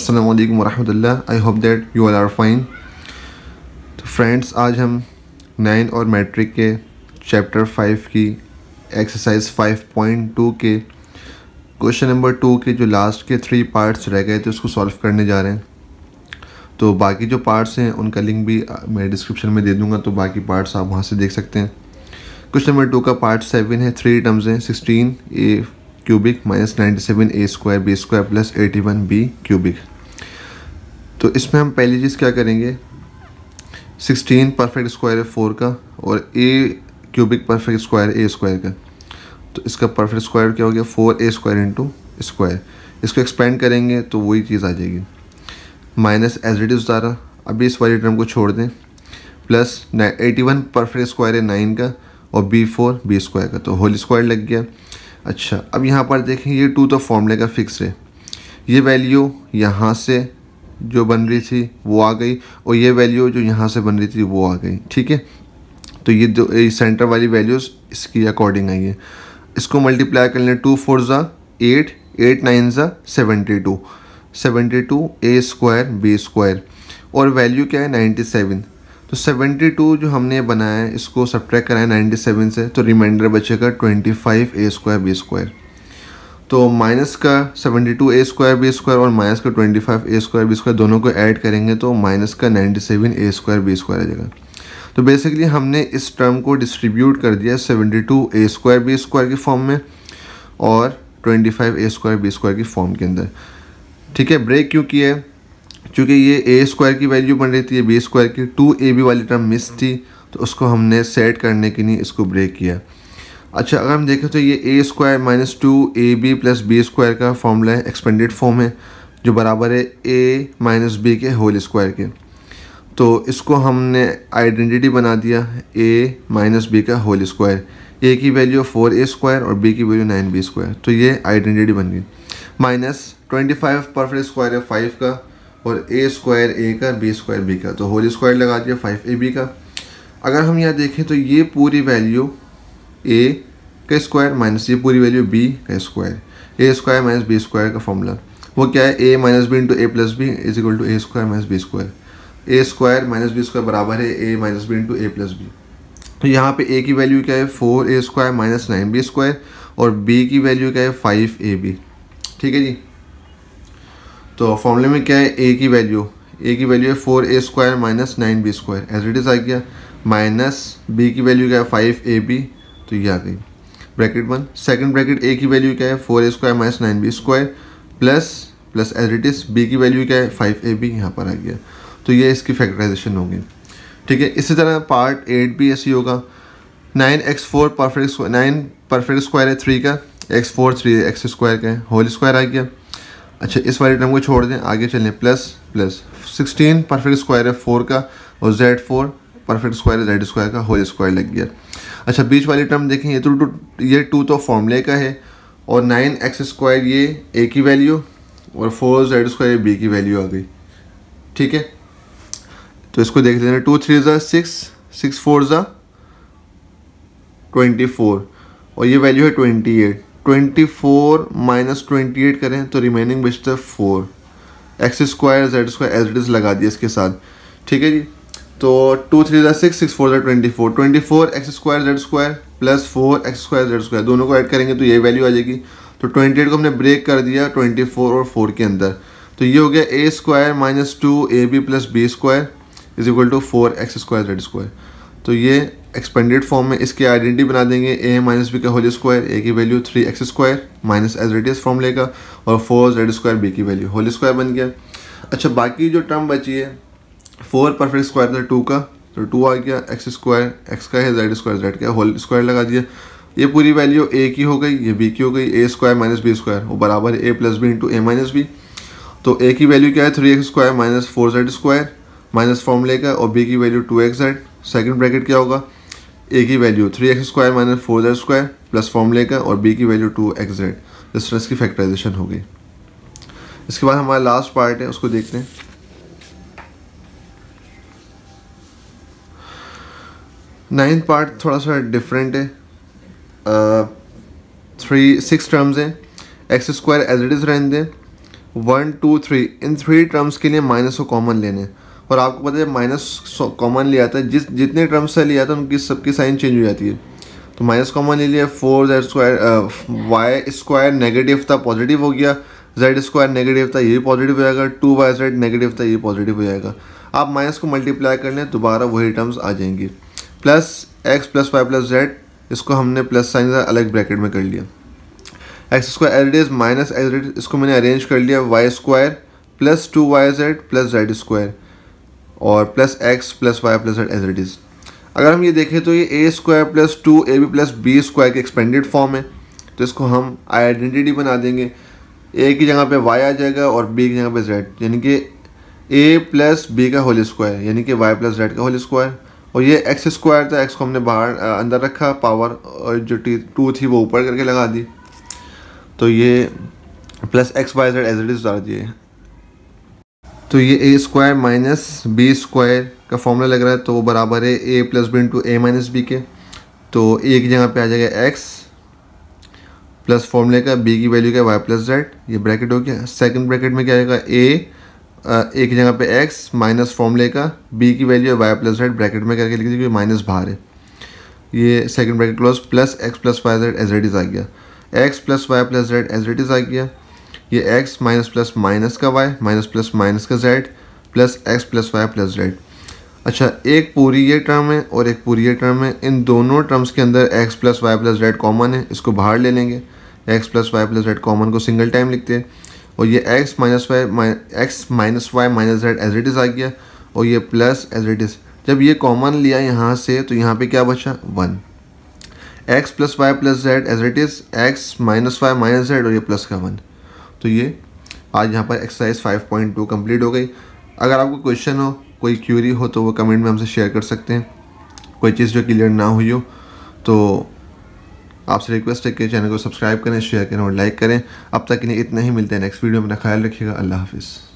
असलकम वरहमदिल्ला I hope that you are are fine तो फ्रेंड्स आज हम नाइन और मैट्रिक के चैप्टर फाइव की एक्सरसाइज फाइव पॉइंट टू के क्वेश्चन नंबर टू के जो लास्ट के थ्री पार्ट्स रह गए थे उसको सॉल्व करने जा रहे हैं तो बाकी जो पार्ट्स हैं उनका लिंक भी मैं डिस्क्रिप्शन में दे दूँगा तो बाकी पार्ट्स आप वहाँ से देख सकते हैं क्वेश्चन नंबर टू का पार्ट सेवन है थ्री टर्म्स हैं sixteen A cubic minus ninety seven A square B square plus eighty one B cubic तो इसमें हम पहली चीज़ क्या करेंगे सिक्सटीन परफेक्ट स्क्वायर है फोर का और A cubic perfect square A square का तो इसका परफेक्ट स्क्वायर क्या हो गया four A square into square इसको एक्सपेंड करेंगे तो वही चीज़ आ जाएगी माइनस एज इट इज़ उतारा अभी इस वाली टर्म को छोड़ दें plus eighty one perfect square है नाइन का और बी फोर बी स्क्वायर का तो होल स्क्वायर लग गया अच्छा अब यहाँ पर देखें ये टू तो फॉर्मूले का फिक्स है ये वैल्यू यहाँ से जो बन रही थी वो आ गई और ये वैल्यू जो यहाँ से बन रही थी वो आ गई ठीक है तो ये दो ये सेंटर वाली वैल्यूज़ इसकी अकॉर्डिंग आई है इसको मल्टीप्लाई कर लें टू फोर ज़ा एट एट नाइन ज़ा seventy two seventy two A square B square और वैल्यू क्या है नाइन्टी सेवन तो 72 जो हमने बनाया है इसको सब्ट्रैक कराया नाइन्टी से तो रिमाइंडर बचेगा twenty five A square B square तो माइनस का 72 ए स्क्वायर बी स्क्वायर और माइनस का 25 ए स्क्वायर बी स्क्वायर दोनों को ऐड करेंगे तो माइनस का 97 ए स्क्वायर बी स्क्वायर आ जाएगा तो बेसिकली हमने इस टर्म को डिस्ट्रीब्यूट कर दिया 72 ए स्क्वायर बी स्क्वायर की फॉर्म में और 25 ए स्क्वायर बी स्क्वायर की फॉर्म के अंदर ठीक है ब्रेक क्यों किया है चूँकि ये ए स्क्वायर की वैल्यू बन रही थी ये बी स्क्वायर की टू ए बी वाली टर्म मिस थी तो उसको हमने सेट करने के लिए इसको ब्रेक किया अच्छा अगर हम देखें तो ये ए square minus two A B plus B square का फॉर्मूला है एक्सपेंडेड फॉर्म है जो बराबर है ए माइनस बी के होल स्क्वायर के तो इसको हमने आइडेंटिटी बना दिया ए माइनस बी का होल स्क्वायर ए की वैल्यू फोर ए स्क्वायर और बी की वैल्यू नाइन बी स्क्वायर तो ये आइडेंटिटी बन गई minus twenty five perfect square है फाइव का और ए स्क्वायर ए का बी स्क्वायर बी का तो होल स्क्वायर लगा दिया फाइव ए बी का अगर हम यहाँ देखें तो ये पूरी वैल्यू ए का स्क्वायर माइनस ये पूरी वैल्यू बी का square A square minus B square का फॉर्मूला वो क्या है A minus B into A plus B is equal to A square minus B square A square minus B square बराबर है A minus B into A plus B तो यहाँ पे A की वैल्यू क्या है four A square minus nine B square और B की वैल्यू क्या है फाइव ए बी ठीक है जी तो फॉर्मूले में क्या है ए की वैल्यू ए की वैल्यू है four A square minus nine B square as it is आ गया माइनस बी की वैल्यू क्या है फाइव ए बी तो ये आ गई bracket one second bracket A की वैल्यू क्या है four A square minus nine B square plus plus as it is B की वैल्यू क्या है फाइव ए बी यहाँ पर आ गया तो ये इसकी फैक्टराइजेशन होगी ठीक है इसी तरह पार्ट एट भी ऐसी होगा nine X four perfect nine perfect square है थ्री का X four three x square का है होल स्क्वायर आ गया अच्छा इस वाले टर्म को छोड़ दें आगे चलें plus plus sixteen perfect square है फोर का और जेड फोर परफेक्ट स्क्वायर है जेड स्क्वायर का होल स्क्वायर लग गया अच्छा बीच वाली टर्म देखें ये तो टू ये टू तो फॉर्मूले का है और नाइन एक्स स्क्वायर ये ए की वैल्यू और फोर जेड स्क्वायर बी की वैल्यू आ गई ठीक है तो इसको देख लेना टू थ्री ज़ा सिक्स सिक्स फोर ज़ा ट्वेंटी फोर और ये वैल्यू है twenty eight twenty four minus twenty eight करें तो रिमेनिंग बचता है four x square z square as it is लगा दिया इसके साथ ठीक है जी तो टू थ्री जै सिक्स सिक्स फोर जै twenty four twenty four x square z square plus four x square z square दोनों को ऐड करेंगे तो ये वैल्यू आ जाएगी तो ट्वेंटी एट को हमने ब्रेक कर दिया ट्वेंटी फोर और फोर के अंदर तो ये हो गया a square minus two A B plus B square is equal to four x square z square तो ये एक्सपेंडेड फॉर्म में इसकी आइडेंटिटी बना देंगे ए माइनस बी का होल स्क्वायर ए की value three x square minus as radius form लेगा और फोर जेड स्क्वायर बी की वैल्यू होल स्क्वायर बन गया अच्छा बाकी जो टर्म बची है फोर परफेक्ट स्क्वायर था टू का तो टू आ गया एक्स स्क्वायर एक्स का है जेड स्क्वायर जेड का होल स्क्वायर लगा दिया ये पूरी वैल्यू ए की हो गई ये बी की हो गई a square minus B square वो बराबर है a plus b into a minus b तो ए की वैल्यू क्या है three x square minus four z square minus form लेगा और बी की value two x z second bracket क्या होगा ए की value three x square minus four z square plus फॉर्मूले का और बी की वैल्यू टू एक्स जेड इस तरह इसकी फैक्टराइजेशन हो गई इसके बाद हमारा लास्ट पार्ट है उसको देखते हैं नाइन्थ पार्ट थोड़ा सा डिफरेंट है थ्री सिक्स टर्म्स हैं x square as it is रहने दें वन टू थ्री इन थ्री टर्म्स के लिए माइनस को कॉमन लेने हैं और आपको पता है माइनस कॉमन लिया जाता है जिस जितने टर्म्स से लिया था उनकी सबकी साइन चेंज हो जाती है तो माइनस कॉमन ले लिया four z square y square negative था पॉजिटिव हो गया जेड स्क्वायर नेगेटिव था ये पॉजिटिव हो जाएगा टू वाई जेड नेगेटिव था ये पॉजिटिव हो जाएगा आप माइनस को मल्टीप्लाई कर लें दोबारा वही टर्म्स आ जाएंगे plus x plus y plus z इसको हमने प्लस साइन अलग ब्रैकेट में कर लिया x square l d minus x इसको मैंने अरेंज कर लिया y square plus two y z plus z square और plus x plus y plus eight as it is अगर हम ये देखें तो ये ए square plus two A B plus B square के एक्सपेंडेड फॉर्म है तो इसको हम आइडेंटिटी बना देंगे ए की जगह पे वाई आ जाएगा और बी की जगह पे जेड यानी कि ए प्लस बी का होल स्क्वायर यानी कि वाई प्लस जेड का होल स्क्वायर और ये एक्स स्क्वायर था एक्स को हमने बाहर अंदर रखा पावर और जो टी टू थी वो ऊपर करके लगा दी तो ये plus x y z as it is डाल दिए तो ये ए स्क्वायर माइनस बी स्क्वायर का फॉर्मूला लग रहा है तो वो बराबर है a plus b into a minus B के तो ए की जगह पे आ जाएगा एक्स प्लस फॉर्मूले का बी की वैल्यू क्या वाई प्लस जेड ये ब्रैकेट हो गया सेकंड ब्रैकेट में क्या आएगा ए ए की जगह पे एक्स माइनस फॉर्मूले का बी की वैल्यू है वाई प्लस जेड ब्रैकेट में करके लिख दीजिए माइनस बाहर है ये second bracket close plus x plus y z as is आ गया x plus y plus z as is आ गया ये एक्स माइनस प्लस माइनस का वाई माइनस प्लस माइनस का z plus x plus y plus z अच्छा एक पूरी ये टर्म है और एक पूरी ये टर्म है इन दोनों टर्म्स के अंदर x plus y plus z common है इसको बाहर ले लेंगे x plus y plus z common को सिंगल टाइम लिखते हैं और ये x minus y x minus y minus z as it is आ गया और ये प्लस एज इट इज़ जब ये कॉमन लिया यहाँ से तो यहाँ पे क्या बचा one x plus y plus z as it is x minus y minus z और ये प्लस का वन तो ये आज यहाँ पर एक्सरसाइज 5.2 कम्प्लीट हो गई अगर आपको क्वेश्चन हो कोई क्यूरी हो तो वो कमेंट में हमसे शेयर कर सकते हैं कोई चीज़ जो क्लियर ना हुई हो तो आपसे रिक्वेस्ट है कि चैनल को सब्सक्राइब करें शेयर करें और लाइक करें अब तक इन्हें इतना ही मिलते हैं नेक्स्ट वीडियो में अपना ख्याल रखिएगा अल्लाह हाफिज़